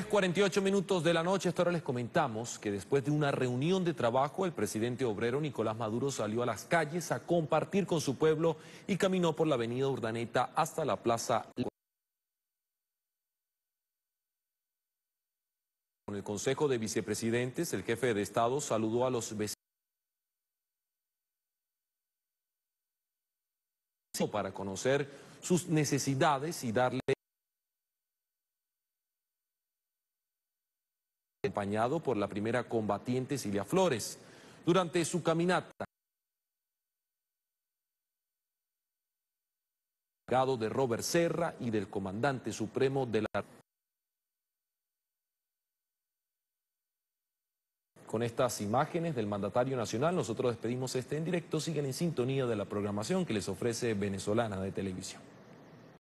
48 minutos de la noche, hasta ahora les comentamos que después de una reunión de trabajo, el presidente obrero Nicolás Maduro salió a las calles a compartir con su pueblo y caminó por la avenida Urdaneta hasta la plaza. Con el Consejo de Vicepresidentes, el jefe de Estado saludó a los vecinos para conocer sus necesidades y darle acompañado por la primera combatiente Silvia Flores. Durante su caminata, de Robert Serra y del comandante supremo de la... Con estas imágenes del mandatario nacional, nosotros despedimos este en directo. Siguen en sintonía de la programación que les ofrece Venezolana de Televisión.